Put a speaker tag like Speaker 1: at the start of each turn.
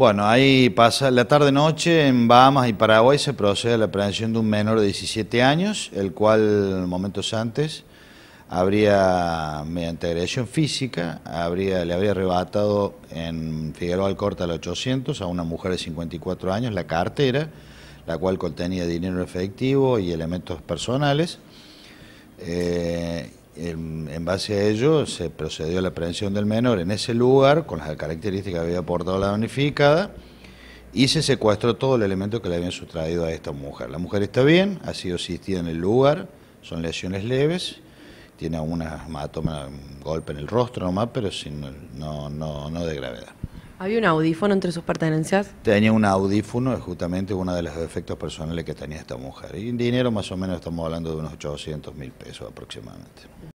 Speaker 1: Bueno, ahí pasa la tarde-noche en Bahamas y Paraguay se procede a la aprehensión de un menor de 17 años, el cual momentos antes habría, mediante agresión física, habría, le habría arrebatado en Figueroa Alcorta al 800 a una mujer de 54 años la cartera, la cual contenía dinero efectivo y elementos personales. Eh, en, base a ello se procedió a la aprehensión del menor en ese lugar con las características que había aportado la damnificada y se secuestró todo el elemento que le habían sustraído a esta mujer. La mujer está bien, ha sido asistida en el lugar, son lesiones leves, tiene una un golpe en el rostro nomás, pero sin, no, no, no de gravedad.
Speaker 2: ¿Había un audífono entre sus pertenencias?
Speaker 1: Tenía un audífono, es justamente uno de los efectos personales que tenía esta mujer. Y en dinero más o menos estamos hablando de unos 800 mil pesos aproximadamente.